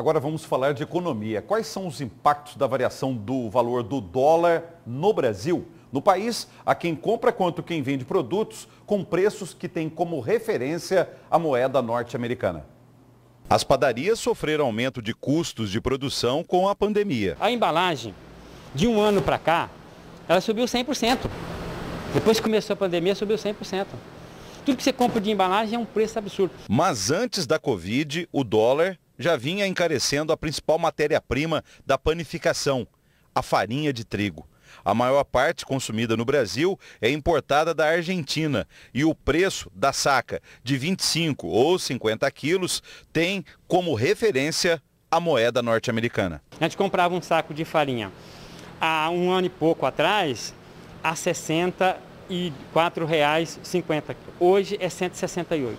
Agora vamos falar de economia. Quais são os impactos da variação do valor do dólar no Brasil? No país, a quem compra quanto quem vende produtos com preços que têm como referência a moeda norte-americana. As padarias sofreram aumento de custos de produção com a pandemia. A embalagem, de um ano para cá, ela subiu 100%. Depois que começou a pandemia, subiu 100%. Tudo que você compra de embalagem é um preço absurdo. Mas antes da Covid, o dólar já vinha encarecendo a principal matéria-prima da panificação, a farinha de trigo. A maior parte consumida no Brasil é importada da Argentina e o preço da saca de 25 ou 50 quilos tem como referência a moeda norte-americana. A gente comprava um saco de farinha há um ano e pouco atrás a R$ reais 50. Hoje é 168.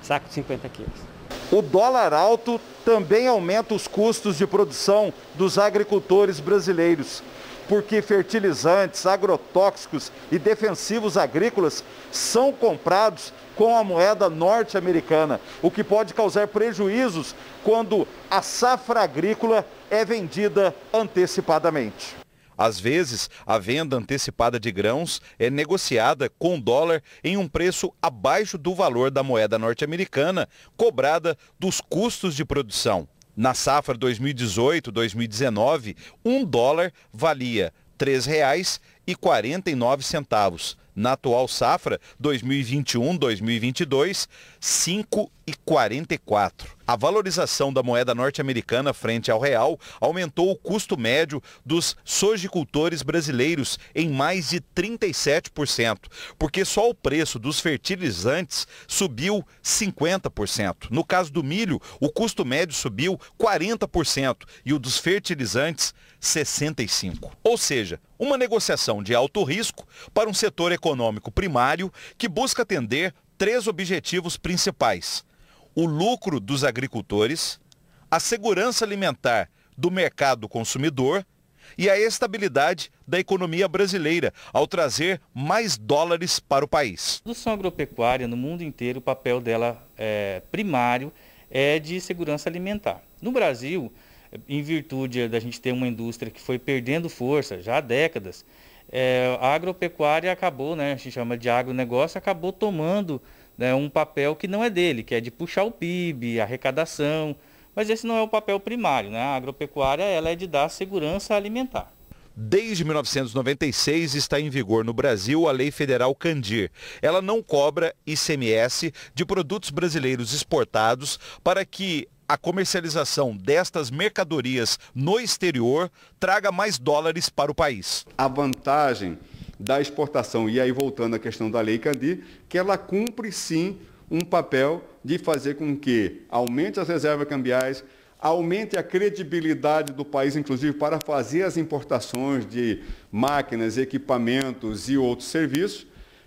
Saco de 50 quilos. O dólar alto também aumenta os custos de produção dos agricultores brasileiros, porque fertilizantes, agrotóxicos e defensivos agrícolas são comprados com a moeda norte-americana, o que pode causar prejuízos quando a safra agrícola é vendida antecipadamente. Às vezes, a venda antecipada de grãos é negociada com dólar em um preço abaixo do valor da moeda norte-americana, cobrada dos custos de produção. Na safra 2018-2019, um dólar valia R$ 3,00 e 49 centavos. Na atual safra 2021-2022, 5,44. A valorização da moeda norte-americana frente ao real aumentou o custo médio dos sojicultores brasileiros em mais de 37%, porque só o preço dos fertilizantes subiu 50%. No caso do milho, o custo médio subiu 40% e o dos fertilizantes 65%. Ou seja, uma negociação de alto risco para um setor econômico primário que busca atender três objetivos principais: o lucro dos agricultores, a segurança alimentar do mercado consumidor e a estabilidade da economia brasileira ao trazer mais dólares para o país. A produção agropecuária no mundo inteiro, o papel dela é, primário é de segurança alimentar. No Brasil, em virtude da gente ter uma indústria que foi perdendo força já há décadas, é, a agropecuária acabou, né, a gente chama de agronegócio, acabou tomando né, um papel que não é dele, que é de puxar o PIB, arrecadação, mas esse não é o papel primário. Né? A agropecuária ela é de dar segurança alimentar. Desde 1996 está em vigor no Brasil a Lei Federal Candir. Ela não cobra ICMS de produtos brasileiros exportados para que a comercialização destas mercadorias no exterior traga mais dólares para o país. A vantagem da exportação, e aí voltando à questão da Lei Candir, que ela cumpre sim um papel de fazer com que aumente as reservas cambiais, aumente a credibilidade do país, inclusive para fazer as importações de máquinas, equipamentos e outros serviços,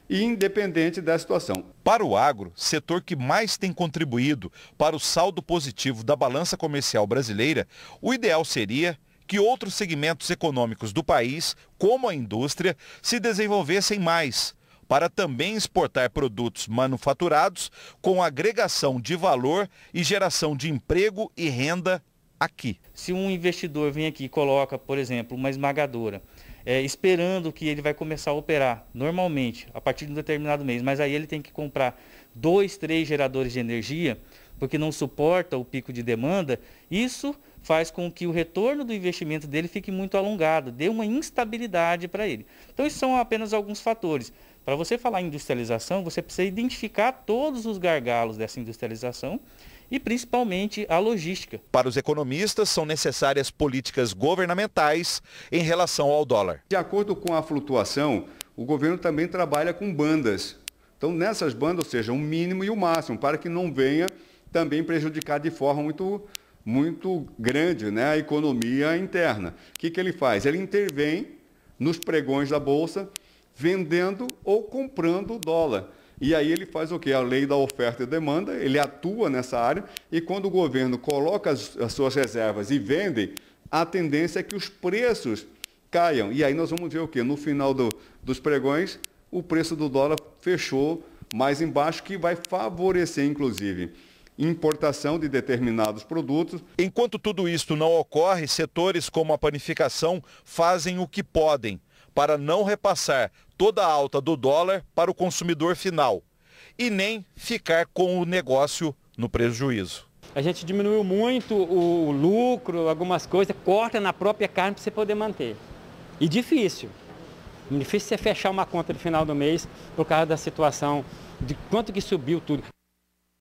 independente da situação. Para o agro, setor que mais tem contribuído para o saldo positivo da balança comercial brasileira, o ideal seria que outros segmentos econômicos do país, como a indústria, se desenvolvessem mais, para também exportar produtos manufaturados com agregação de valor e geração de emprego e renda aqui. Se um investidor vem aqui e coloca, por exemplo, uma esmagadora, é, esperando que ele vai começar a operar normalmente a partir de um determinado mês, mas aí ele tem que comprar dois, três geradores de energia, porque não suporta o pico de demanda, isso faz com que o retorno do investimento dele fique muito alongado, dê uma instabilidade para ele. Então, isso são apenas alguns fatores. Para você falar em industrialização, você precisa identificar todos os gargalos dessa industrialização e principalmente a logística. Para os economistas, são necessárias políticas governamentais em relação ao dólar. De acordo com a flutuação, o governo também trabalha com bandas. Então, nessas bandas, ou seja, o um mínimo e o um máximo, para que não venha também prejudicar de forma muito, muito grande né, a economia interna. O que, que ele faz? Ele intervém nos pregões da Bolsa, vendendo ou comprando o dólar. E aí ele faz o que? A lei da oferta e demanda, ele atua nessa área e quando o governo coloca as, as suas reservas e vende, a tendência é que os preços caiam. E aí nós vamos ver o que? No final do, dos pregões, o preço do dólar fechou mais embaixo, que vai favorecer, inclusive, importação de determinados produtos. Enquanto tudo isto não ocorre, setores como a panificação fazem o que podem para não repassar toda a alta do dólar para o consumidor final e nem ficar com o negócio no prejuízo. A gente diminuiu muito o lucro, algumas coisas, corta na própria carne para você poder manter. E difícil. Difícil você fechar uma conta no final do mês por causa da situação de quanto que subiu tudo.